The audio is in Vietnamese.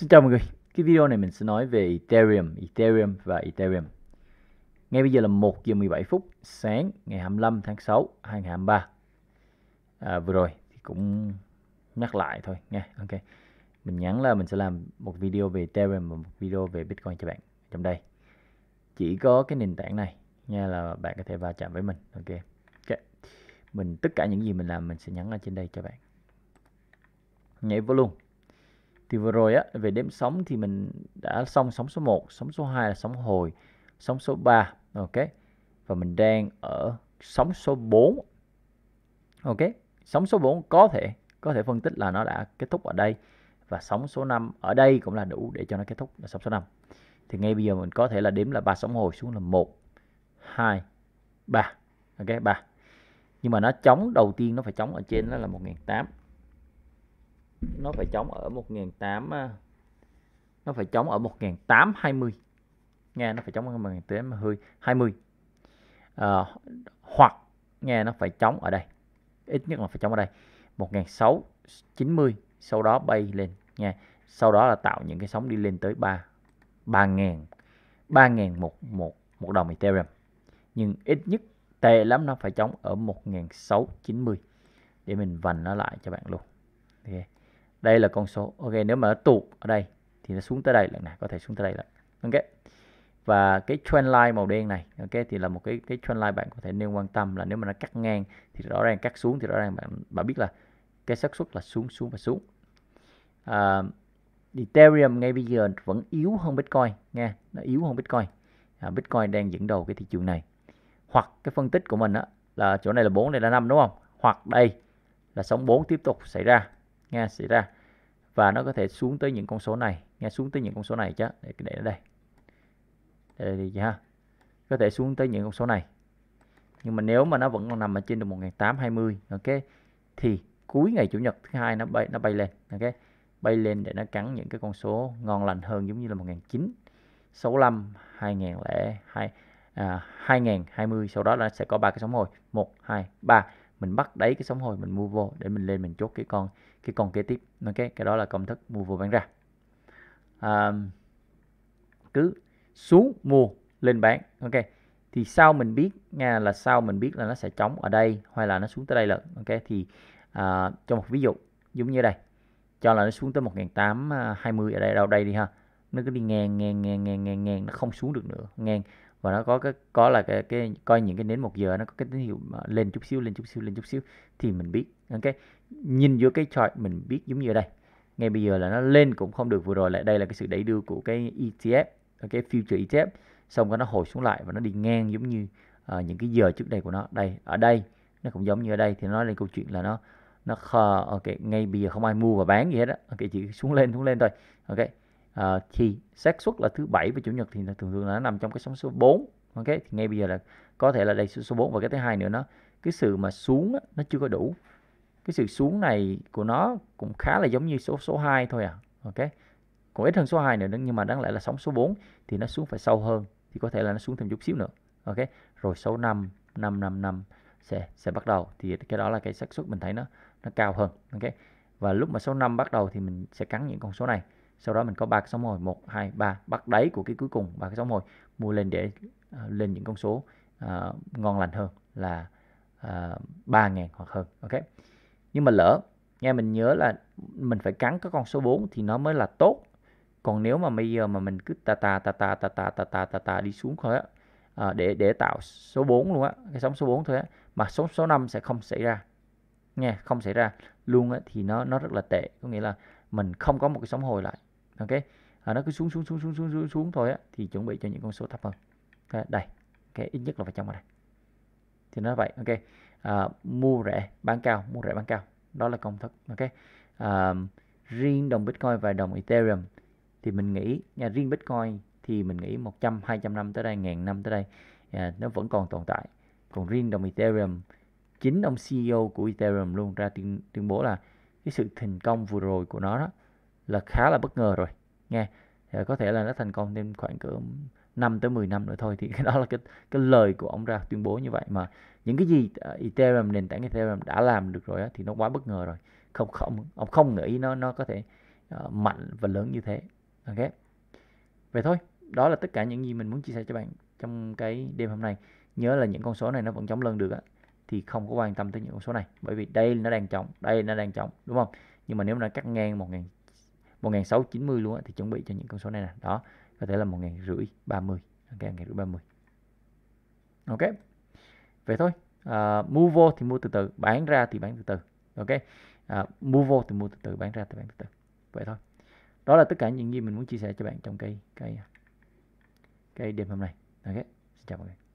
Xin chào mọi người, cái video này mình sẽ nói về Ethereum, Ethereum và Ethereum Ngay bây giờ là 1 giờ 17 phút sáng ngày 25 tháng 6, 2023 à, Vừa rồi thì cũng nhắc lại thôi nha, ok Mình nhắn là mình sẽ làm một video về Ethereum và một video về Bitcoin cho bạn trong đây Chỉ có cái nền tảng này nha là bạn có thể va chạm với mình, ok Ok, mình tất cả những gì mình làm mình sẽ nhắn ở trên đây cho bạn Nhảy vô luôn thì vừa rồi á về đếm sóng thì mình đã xong sóng số 1, sóng số 2 là sóng hồi, sóng số 3, ok. Và mình đang ở sóng số 4. Ok, sóng số 4 có thể có thể phân tích là nó đã kết thúc ở đây và sóng số 5 ở đây cũng là đủ để cho nó kết thúc là sóng số 5. Thì ngay bây giờ mình có thể là đếm là ba sóng hồi xuống là 1 2 3. Ok, 3. Nhưng mà nó chống đầu tiên nó phải chống ở trên nó là 1008 nó phải chống ở 1008 à, nó phải chống ở 1820 nghe nó phải chống ở 1820 à, ờ, hoặc nghe nó phải chống ở đây ít nhất là phải chống ở đây 1690 sau đó bay lên nha sau đó là tạo những cái sóng đi lên tới 3 3.000 3.000 một một một đồng Ethereum nhưng ít nhất tệ lắm nó phải chống ở 1690 để mình vành nó lại cho bạn luôn okay đây là con số ok nếu mà nó tụ ở đây thì nó xuống tới đây lần này có thể xuống tới đây lần ok và cái trend line màu đen này ok thì là một cái cái trend line bạn có thể nên quan tâm là nếu mà nó cắt ngang thì rõ ràng cắt xuống thì rõ ràng bạn bạn biết là cái xác suất là xuống xuống và xuống à, Ethereum ngay bây giờ vẫn yếu hơn Bitcoin nghe, nó yếu hơn Bitcoin à, Bitcoin đang dẫn đầu cái thị trường này hoặc cái phân tích của mình á, là chỗ này là 4 này là 5 đúng không hoặc đây là sóng 4 tiếp tục xảy ra nghe xảy ra và nó có thể xuống tới những con số này nghe xuống tới những con số này chứ để để ở đây để đi ha có thể xuống tới những con số này nhưng mà nếu mà nó vẫn còn nằm ở trên được 1820 ok thì cuối ngày chủ nhật thứ hai nó bay nó bay lên ok bay lên để nó cắn những cái con số ngon lành hơn giống như là 1965 2002 à, 2020 sau đó là sẽ có ba cái sóng hồi 1 2 3 mình bắt đáy cái sóng hồi mình mua vô để mình lên mình chốt cái con cái con kế tiếp ok cái đó là công thức mua vô bán ra à, cứ xuống mua lên bán ok thì sao mình biết nha là sao mình biết là nó sẽ chống ở đây hay là nó xuống tới đây là ok thì à, cho một ví dụ giống như đây cho là nó xuống tới 1820 ở đây đâu đây đi ha nó cứ đi ngang ngang ngang ngang ngang ngang nó không xuống được nữa ngang và nó có cái có là cái cái coi những cái nến một giờ nó có cái tín hiệu lên chút xíu lên chút xíu lên chút xíu thì mình biết ok nhìn vô cái chart mình biết giống như ở đây ngay bây giờ là nó lên cũng không được vừa rồi lại đây là cái sự đẩy đưa của cái ETF cái okay, future ETF xong rồi nó hồi xuống lại và nó đi ngang giống như uh, những cái giờ trước đây của nó đây ở đây nó cũng giống như ở đây thì nó nói lên câu chuyện là nó nó khờ ok ngay bây giờ không ai mua và bán gì hết á ok chỉ xuống lên xuống lên thôi ok uh, thì xác suất là thứ bảy và chủ nhật thì thường thường là nó nằm trong cái sóng số 4 ok thì ngay bây giờ là có thể là đây số 4 và cái thứ hai nữa nó cái sự mà xuống á, nó chưa có đủ cái sự xuống này của nó cũng khá là giống như số số 2 thôi à ok còn ít hơn số 2 nữa nhưng mà đáng lẽ là sóng số 4 thì nó xuống phải sâu hơn thì có thể là nó xuống thêm chút xíu nữa ok rồi số 5 5 5 5 sẽ sẽ bắt đầu thì cái đó là cái xác suất mình thấy nó nó cao hơn ok và lúc mà số 5 bắt đầu thì mình sẽ cắn những con số này sau đó mình có ba cái sóng hồi một hai ba bắt đáy của cái cuối cùng ba cái sóng hồi mua lên để uh, lên những con số uh, ngon lành hơn là uh, ờ, 3.000 hoặc hơn ok nhưng mà lỡ nghe mình nhớ là mình phải cắn cái con số 4 thì nó mới là tốt còn nếu mà bây giờ mà mình cứ ta ta ta ta ta ta ta ta ta, ta đi xuống thôi á à, để để tạo số 4 luôn á cái sóng số 4 thôi á mà số số 5 sẽ không xảy ra nghe không xảy ra luôn á thì nó nó rất là tệ có nghĩa là mình không có một cái sóng hồi lại ok à, nó cứ xuống xuống xuống xuống xuống xuống xuống thôi á thì chuẩn bị cho những con số thấp hơn à, đây cái ít nhất là phải trong vào đây thì nó vậy ok à, mua rẻ bán cao mua rẻ bán cao đó là công thức ok à, riêng đồng bitcoin và đồng ethereum thì mình nghĩ nhà riêng bitcoin thì mình nghĩ 100 200 năm tới đây ngàn năm tới đây à, nó vẫn còn tồn tại còn riêng đồng ethereum chính ông CEO của ethereum luôn ra tuyên tuyên bố là cái sự thành công vừa rồi của nó đó là khá là bất ngờ rồi nghe à, có thể là nó thành công thêm khoảng cỡ 5 tới 10 năm nữa thôi thì cái đó là cái cái lời của ông ra tuyên bố như vậy mà những cái gì à, Ethereum nền tảng Ethereum đã làm được rồi á, thì nó quá bất ngờ rồi không không ông không nghĩ nó nó có thể uh, mạnh và lớn như thế ok vậy thôi đó là tất cả những gì mình muốn chia sẻ cho bạn trong cái đêm hôm nay nhớ là những con số này nó vẫn chống lân được á thì không có quan tâm tới những con số này bởi vì đây nó đang trọng đây nó đang trọng đúng không nhưng mà nếu nó cắt ngang một ngàn 1690 luôn á thì chuẩn bị cho những con số này nè đó có thể là 1530 ok 1530 ok vậy thôi à, mua vô thì mua từ từ bán ra thì bán từ từ ok à, mua vô thì mua từ từ bán ra thì bán từ từ vậy thôi đó là tất cả những gì mình muốn chia sẻ cho bạn trong cái cái cái đêm hôm nay ok xin chào mọi người